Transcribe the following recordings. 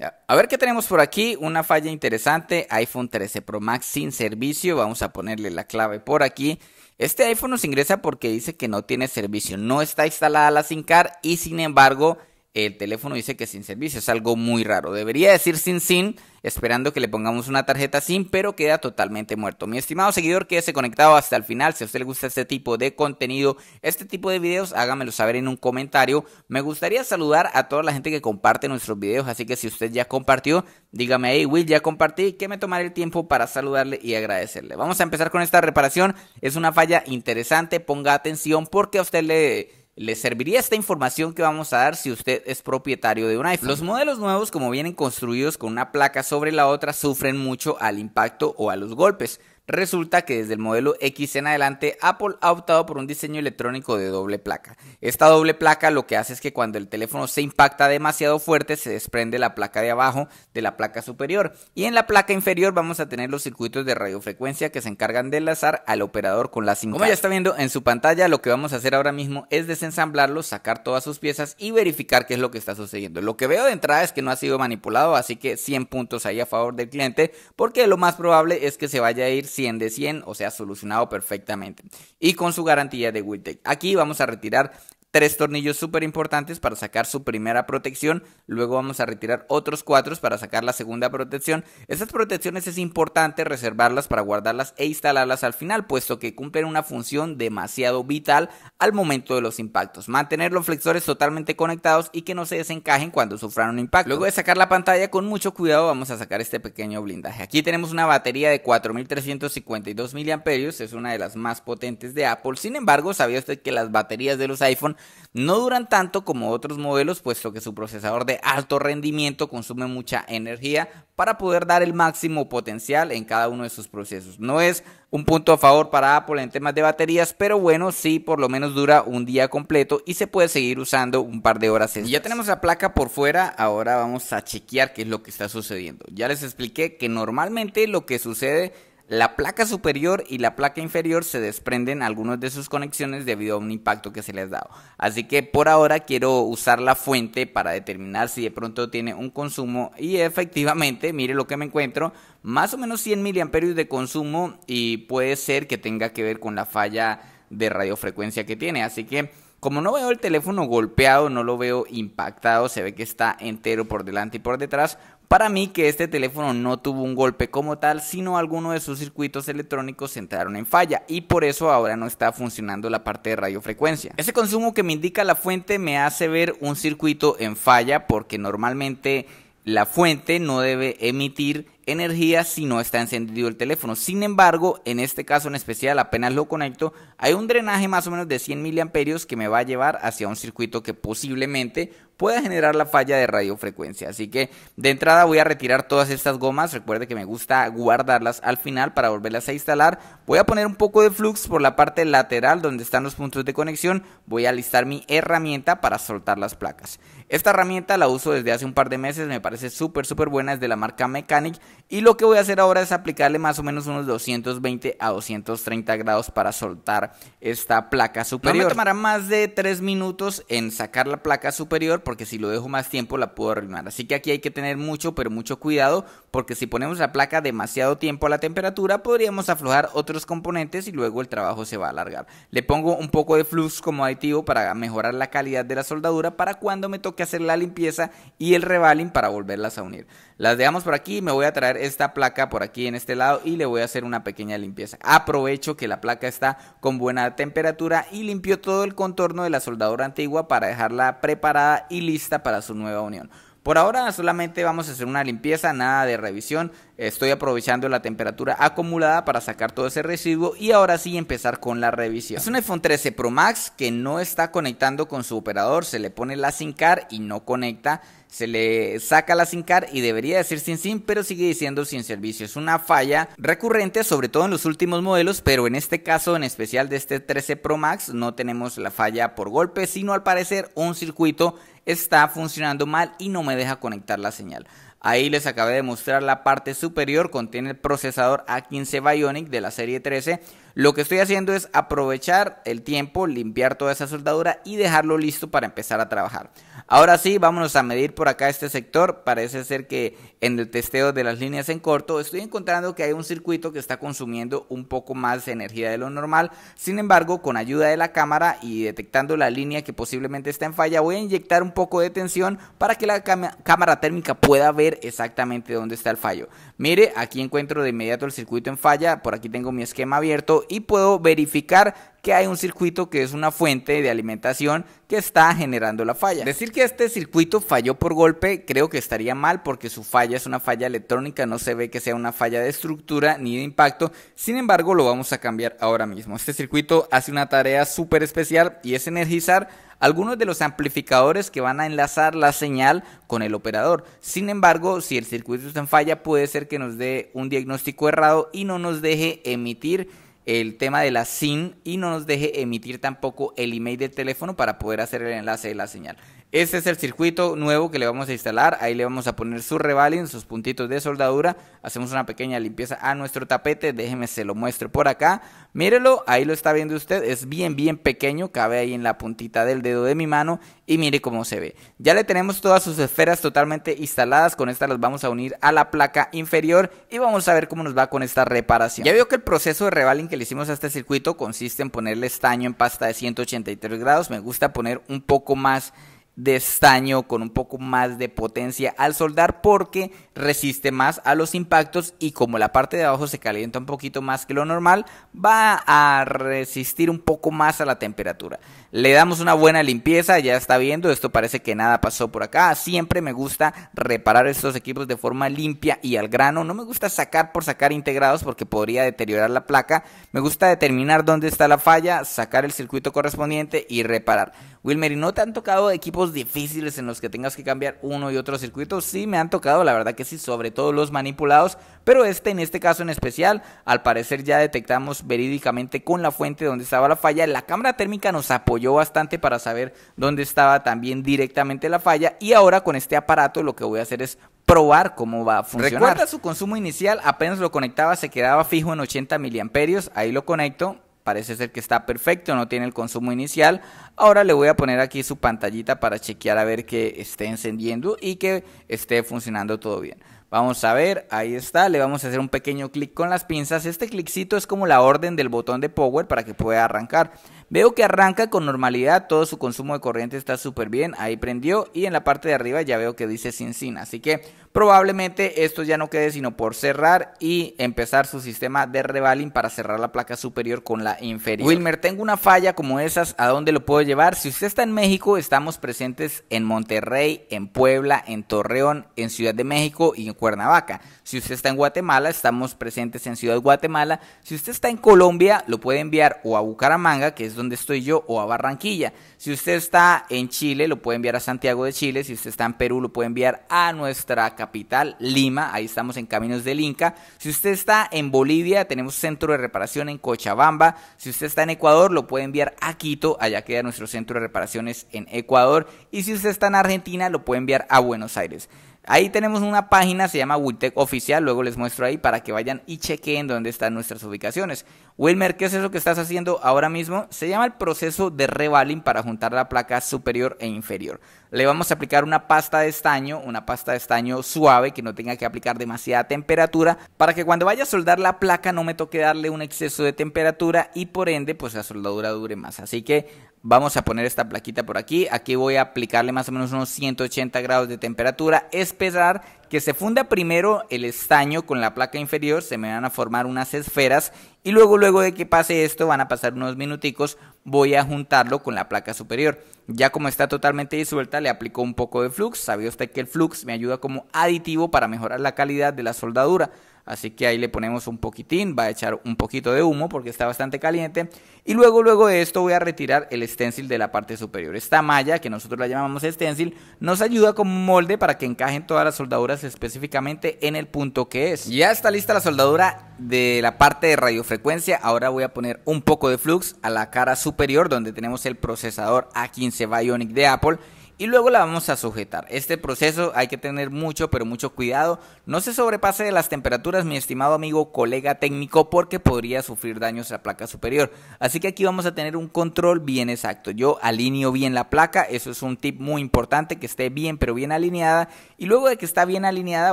A ver qué tenemos por aquí. Una falla interesante. iPhone 13 Pro Max sin servicio. Vamos a ponerle la clave por aquí. Este iPhone nos ingresa porque dice que no tiene servicio. No está instalada la SIM card y sin embargo el teléfono dice que sin servicio. Es algo muy raro. Debería decir sin sin, esperando que le pongamos una tarjeta sin, pero queda totalmente muerto. Mi estimado seguidor, quédese conectado hasta el final. Si a usted le gusta este tipo de contenido, este tipo de videos, hágamelo saber en un comentario. Me gustaría saludar a toda la gente que comparte nuestros videos, así que si usted ya compartió, dígame, hey Will, ya compartí, que me tomaré el tiempo para saludarle y agradecerle. Vamos a empezar con esta reparación. Es una falla interesante, ponga atención porque a usted le le serviría esta información que vamos a dar si usted es propietario de un iPhone. Los modelos nuevos, como vienen construidos con una placa sobre la otra, sufren mucho al impacto o a los golpes. Resulta que desde el modelo X en adelante Apple ha optado por un diseño electrónico de doble placa. Esta doble placa lo que hace es que cuando el teléfono se impacta demasiado fuerte se desprende la placa de abajo de la placa superior y en la placa inferior vamos a tener los circuitos de radiofrecuencia que se encargan de enlazar al operador con la SIM. Como ya está viendo en su pantalla lo que vamos a hacer ahora mismo es desensamblarlo, sacar todas sus piezas y verificar qué es lo que está sucediendo. Lo que veo de entrada es que no ha sido manipulado así que 100 puntos ahí a favor del cliente porque lo más probable es que se vaya a ir 100 de 100, o sea, solucionado perfectamente. Y con su garantía de WITEC. Aquí vamos a retirar tres tornillos súper importantes para sacar su primera protección, luego vamos a retirar otros cuatro para sacar la segunda protección. Estas protecciones es importante reservarlas para guardarlas e instalarlas al final, puesto que cumplen una función demasiado vital al momento de los impactos. Mantener los flexores totalmente conectados y que no se desencajen cuando sufran un impacto. Luego de sacar la pantalla con mucho cuidado vamos a sacar este pequeño blindaje. Aquí tenemos una batería de 4352 mAh, es una de las más potentes de Apple. Sin embargo, ¿sabía usted que las baterías de los iPhone no duran tanto como otros modelos, puesto que su procesador de alto rendimiento consume mucha energía para poder dar el máximo potencial en cada uno de sus procesos. No es un punto a favor para Apple en temas de baterías, pero bueno, sí, por lo menos dura un día completo y se puede seguir usando un par de horas. Ya tenemos la placa por fuera, ahora vamos a chequear qué es lo que está sucediendo. Ya les expliqué que normalmente lo que sucede la placa superior y la placa inferior se desprenden algunas de sus conexiones debido a un impacto que se les ha dado. Así que por ahora quiero usar la fuente para determinar si de pronto tiene un consumo y efectivamente, mire lo que me encuentro, más o menos 100 miliamperios de consumo y puede ser que tenga que ver con la falla de radiofrecuencia que tiene. Así que como no veo el teléfono golpeado, no lo veo impactado, se ve que está entero por delante y por detrás, para mí que este teléfono no tuvo un golpe como tal, sino algunos de sus circuitos electrónicos entraron en falla y por eso ahora no está funcionando la parte de radiofrecuencia. Ese consumo que me indica la fuente me hace ver un circuito en falla porque normalmente la fuente no debe emitir energía si no está encendido el teléfono. Sin embargo, en este caso en especial, apenas lo conecto, hay un drenaje más o menos de 100 miliamperios que me va a llevar hacia un circuito que posiblemente pueda generar la falla de radiofrecuencia. Así que de entrada voy a retirar todas estas gomas. Recuerde que me gusta guardarlas al final para volverlas a instalar. Voy a poner un poco de flux por la parte lateral donde están los puntos de conexión. Voy a listar mi herramienta para soltar las placas. Esta herramienta la uso desde hace un par de meses. Me parece súper, súper buena. Es de la marca Mechanic. Y lo que voy a hacer ahora es aplicarle más o menos unos 220 a 230 grados para soltar esta placa superior. No me tomará más de 3 minutos en sacar la placa superior porque si lo dejo más tiempo la puedo arruinar. Así que aquí hay que tener mucho, pero mucho cuidado, porque si ponemos la placa demasiado tiempo a la temperatura, podríamos aflojar otros componentes y luego el trabajo se va a alargar. Le pongo un poco de flux como aditivo para mejorar la calidad de la soldadura para cuando me toque hacer la limpieza y el revaling para volverlas a unir. Las dejamos por aquí, me voy a traer esta placa por aquí en este lado y le voy a hacer una pequeña limpieza. Aprovecho que la placa está con buena temperatura y limpio todo el contorno de la soldadura antigua para dejarla preparada y lista para su nueva unión. Por ahora solamente vamos a hacer una limpieza, nada de revisión. Estoy aprovechando la temperatura acumulada para sacar todo ese residuo y ahora sí empezar con la revisión. Es un iPhone 13 Pro Max que no está conectando con su operador, se le pone la SIM card y no conecta. Se le saca la SIM card y debería decir sin SIM, pero sigue diciendo sin servicio. Es una falla recurrente, sobre todo en los últimos modelos, pero en este caso en especial de este 13 Pro Max no tenemos la falla por golpe, sino al parecer un circuito está funcionando mal y no me deja conectar la señal. Ahí les acabé de mostrar la parte superior, contiene el procesador A15 Bionic de la serie 13. Lo que estoy haciendo es aprovechar el tiempo, limpiar toda esa soldadura y dejarlo listo para empezar a trabajar. Ahora sí, vámonos a medir por acá este sector. Parece ser que en el testeo de las líneas en corto estoy encontrando que hay un circuito que está consumiendo un poco más de energía de lo normal. Sin embargo, con ayuda de la cámara y detectando la línea que posiblemente está en falla, voy a inyectar un poco de tensión para que la cámara térmica pueda ver exactamente dónde está el fallo. Mire, aquí encuentro de inmediato el circuito en falla, por aquí tengo mi esquema abierto y puedo verificar que hay un circuito que es una fuente de alimentación que está generando la falla. Decir que este circuito falló por golpe creo que estaría mal porque su falla es una falla electrónica, no se ve que sea una falla de estructura ni de impacto, sin embargo lo vamos a cambiar ahora mismo. Este circuito hace una tarea súper especial y es energizar algunos de los amplificadores que van a enlazar la señal con el operador. Sin embargo, si el circuito está en falla puede ser que nos dé un diagnóstico errado y no nos deje emitir el tema de la SIM y no nos deje emitir tampoco el email del teléfono para poder hacer el enlace de la señal. Este es el circuito nuevo que le vamos a instalar. Ahí le vamos a poner su revaling, sus puntitos de soldadura. Hacemos una pequeña limpieza a nuestro tapete. Déjeme se lo muestro por acá. Mírelo, ahí lo está viendo usted. Es bien, bien pequeño. Cabe ahí en la puntita del dedo de mi mano. Y mire cómo se ve. Ya le tenemos todas sus esferas totalmente instaladas. Con esta las vamos a unir a la placa inferior. Y vamos a ver cómo nos va con esta reparación. Ya veo que el proceso de revaling que le hicimos a este circuito consiste en ponerle estaño en pasta de 183 grados. Me gusta poner un poco más de estaño con un poco más de potencia al soldar porque resiste más a los impactos y como la parte de abajo se calienta un poquito más que lo normal va a resistir un poco más a la temperatura le damos una buena limpieza ya está viendo esto parece que nada pasó por acá siempre me gusta reparar estos equipos de forma limpia y al grano no me gusta sacar por sacar integrados porque podría deteriorar la placa me gusta determinar dónde está la falla sacar el circuito correspondiente y reparar Wilmer, no te han tocado equipos difíciles en los que tengas que cambiar uno y otro circuito? Sí, me han tocado, la verdad que sí, sobre todo los manipulados, pero este en este caso en especial, al parecer ya detectamos verídicamente con la fuente donde estaba la falla. La cámara térmica nos apoyó bastante para saber dónde estaba también directamente la falla y ahora con este aparato lo que voy a hacer es probar cómo va a funcionar. Recuerda su consumo inicial, apenas lo conectaba se quedaba fijo en 80 miliamperios, ahí lo conecto parece ser que está perfecto, no tiene el consumo inicial. Ahora le voy a poner aquí su pantallita para chequear a ver que esté encendiendo y que esté funcionando todo bien. Vamos a ver, ahí está, le vamos a hacer un pequeño clic con las pinzas. Este cliccito es como la orden del botón de power para que pueda arrancar. Veo que arranca con normalidad, todo su consumo de corriente está súper bien, ahí prendió y en la parte de arriba ya veo que dice Sin sin, así que probablemente esto ya no quede sino por cerrar y empezar su sistema de revaling para cerrar la placa superior con la inferior. Wilmer, tengo una falla como esas, ¿a dónde lo puedo llevar? Si usted está en México, estamos presentes en Monterrey, en Puebla, en Torreón, en Ciudad de México y en Cuernavaca. Si usted está en Guatemala, estamos presentes en Ciudad de Guatemala. Si usted está en Colombia, lo puede enviar o a Bucaramanga, que es donde estoy yo, o a Barranquilla. Si usted está en Chile, lo puede enviar a Santiago de Chile. Si usted está en Perú, lo puede enviar a nuestra capital, Lima. Ahí estamos en Caminos del Inca. Si usted está en Bolivia, tenemos centro de reparación en Cochabamba. Si usted está en Ecuador, lo puede enviar a Quito. Allá queda nuestro centro de reparaciones en Ecuador. Y si usted está en Argentina, lo puede enviar a Buenos Aires. Ahí tenemos una página, se llama Wiltec Oficial, luego les muestro ahí para que vayan y chequen dónde están nuestras ubicaciones. Wilmer, ¿qué es eso que estás haciendo ahora mismo? Se llama el proceso de revaling para juntar la placa superior e inferior. Le vamos a aplicar una pasta de estaño, una pasta de estaño suave que no tenga que aplicar demasiada temperatura para que cuando vaya a soldar la placa no me toque darle un exceso de temperatura y por ende pues la soldadura dure más. Así que vamos a poner esta plaquita por aquí. Aquí voy a aplicarle más o menos unos 180 grados de temperatura, esperar que se funda primero el estaño con la placa inferior, se me van a formar unas esferas y luego luego de que pase esto van a pasar unos minuticos, voy a juntarlo con la placa superior. Ya como está totalmente disuelta le aplico un poco de flux, sabía usted que el flux me ayuda como aditivo para mejorar la calidad de la soldadura así que ahí le ponemos un poquitín, va a echar un poquito de humo porque está bastante caliente y luego luego de esto voy a retirar el stencil de la parte superior. Esta malla que nosotros la llamamos stencil nos ayuda como molde para que encajen todas las soldaduras específicamente en el punto que es. Ya está lista la soldadura de la parte de radiofrecuencia, ahora voy a poner un poco de flux a la cara superior donde tenemos el procesador A15 Bionic de Apple y luego la vamos a sujetar. Este proceso hay que tener mucho, pero mucho cuidado. No se sobrepase de las temperaturas, mi estimado amigo colega técnico, porque podría sufrir daños a la placa superior. Así que aquí vamos a tener un control bien exacto. Yo alineo bien la placa, eso es un tip muy importante, que esté bien, pero bien alineada. Y luego de que está bien alineada,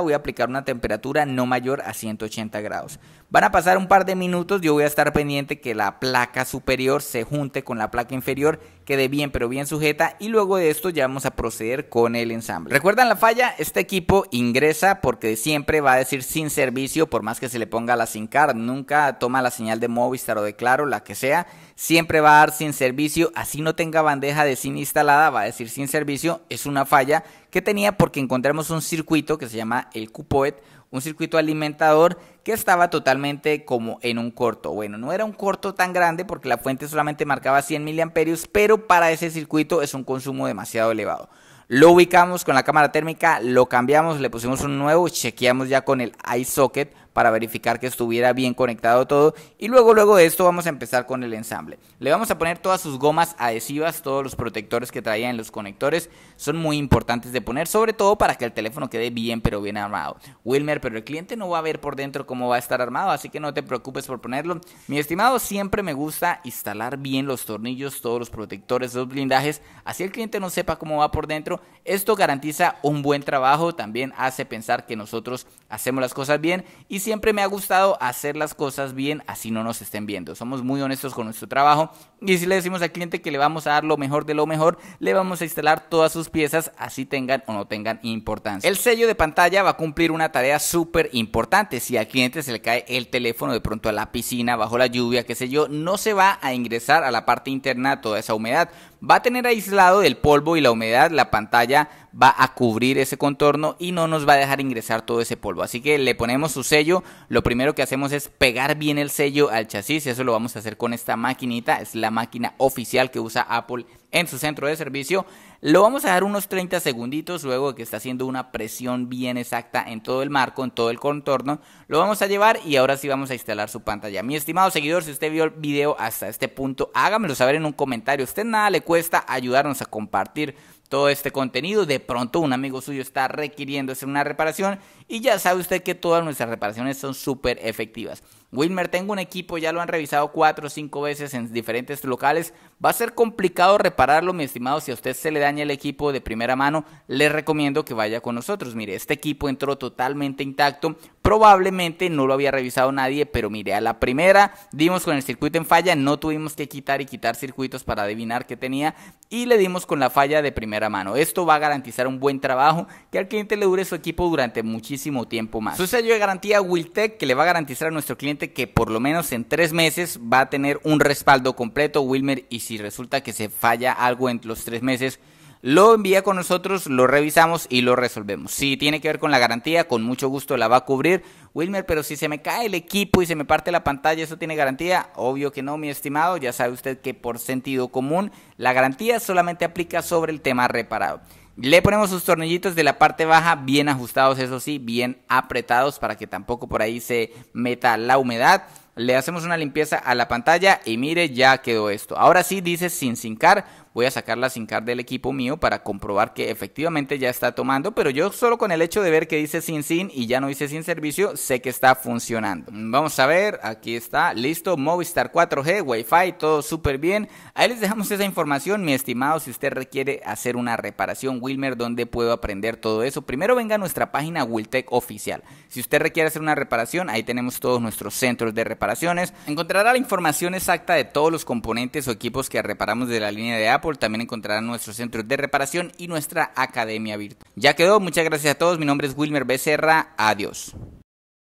voy a aplicar una temperatura no mayor a 180 grados. Van a pasar un par de minutos, yo voy a estar pendiente que la placa superior se junte con la placa inferior, quede bien, pero bien sujeta. Y luego de esto ya a proceder con el ensamble. ¿Recuerdan la falla? Este equipo ingresa porque siempre va a decir sin servicio, por más que se le ponga la SIM card. Nunca toma la señal de Movistar o de Claro, la que sea. Siempre va a dar sin servicio. Así no tenga bandeja de SIM instalada, va a decir sin servicio. Es una falla que tenía porque encontramos un circuito que se llama el Cupoet un circuito alimentador que estaba totalmente como en un corto. Bueno, no era un corto tan grande porque la fuente solamente marcaba 100 miliamperios, pero para ese circuito es un consumo demasiado elevado. Lo ubicamos con la cámara térmica, lo cambiamos, le pusimos un nuevo, chequeamos ya con el iSocket. socket para verificar que estuviera bien conectado todo. Y luego, luego de esto vamos a empezar con el ensamble. Le vamos a poner todas sus gomas adhesivas, todos los protectores que traía en los conectores. Son muy importantes de poner, sobre todo para que el teléfono quede bien pero bien armado. Wilmer, pero el cliente no va a ver por dentro cómo va a estar armado, así que no te preocupes por ponerlo. Mi estimado, siempre me gusta instalar bien los tornillos, todos los protectores, los blindajes, así el cliente no sepa cómo va por dentro. Esto garantiza un buen trabajo, también hace pensar que nosotros hacemos las cosas bien y siempre me ha gustado hacer las cosas bien así no nos estén viendo. Somos muy honestos con nuestro trabajo, y si le decimos al cliente que le vamos a dar lo mejor de lo mejor, le vamos a instalar todas sus piezas, así tengan o no tengan importancia. El sello de pantalla va a cumplir una tarea súper importante. Si al cliente se le cae el teléfono de pronto a la piscina, bajo la lluvia, qué sé yo, no se va a ingresar a la parte interna toda esa humedad. Va a tener aislado del polvo y la humedad la pantalla va a cubrir ese contorno y no nos va a dejar ingresar todo ese polvo. Así que le ponemos su sello. Lo primero que hacemos es pegar bien el sello al chasis. Eso lo vamos a hacer con esta maquinita. Es la la máquina oficial que usa Apple en su centro de servicio. Lo vamos a dar unos 30 segunditos luego de que está haciendo una presión bien exacta en todo el marco, en todo el contorno. Lo vamos a llevar y ahora sí vamos a instalar su pantalla. Mi estimado seguidor, si usted vio el video hasta este punto, hágamelo saber en un comentario. A usted nada le cuesta ayudarnos a compartir todo este contenido. De pronto un amigo suyo está requiriendo hacer una reparación y ya sabe usted que todas nuestras reparaciones son súper efectivas. Wilmer, tengo un equipo, ya lo han revisado cuatro o cinco veces en diferentes locales. Va a ser complicado repararlo, mi estimado. Si a usted se le daña el equipo de primera mano, le recomiendo que vaya con nosotros. Mire, este equipo entró totalmente intacto. Probablemente no lo había revisado nadie, pero mire, a la primera dimos con el circuito en falla. No tuvimos que quitar y quitar circuitos para adivinar qué tenía. Y le dimos con la falla de primera mano. Esto va a garantizar un buen trabajo que al cliente le dure su equipo durante muchísimo tiempo más. Su sello de garantía Wiltec, que le va a garantizar a nuestro cliente que por lo menos en tres meses va a tener un respaldo completo Wilmer y si resulta que se falla algo en los tres meses, lo envía con nosotros, lo revisamos y lo resolvemos. Si tiene que ver con la garantía, con mucho gusto la va a cubrir Wilmer, pero si se me cae el equipo y se me parte la pantalla, ¿eso tiene garantía? Obvio que no, mi estimado, ya sabe usted que por sentido común la garantía solamente aplica sobre el tema reparado. Le ponemos sus tornillitos de la parte baja bien ajustados, eso sí, bien apretados para que tampoco por ahí se meta la humedad. Le hacemos una limpieza a la pantalla y mire, ya quedó esto. Ahora sí dice sin sincar, voy a sacarla la card del equipo mío para comprobar que efectivamente ya está tomando, pero yo solo con el hecho de ver que dice sin sin y ya no dice sin servicio, sé que está funcionando. Vamos a ver, aquí está, listo, Movistar 4G, Wi-Fi, todo súper bien. Ahí les dejamos esa información, mi estimado, si usted requiere hacer una reparación, Wilmer, ¿dónde puedo aprender todo eso? Primero venga a nuestra página Wiltec Oficial. Si usted requiere hacer una reparación, ahí tenemos todos nuestros centros de reparaciones. Encontrará la información exacta de todos los componentes o equipos que reparamos de la línea de Apple también encontrarán nuestros centros de reparación y nuestra academia virtual. Ya quedó, muchas gracias a todos, mi nombre es Wilmer Becerra, adiós.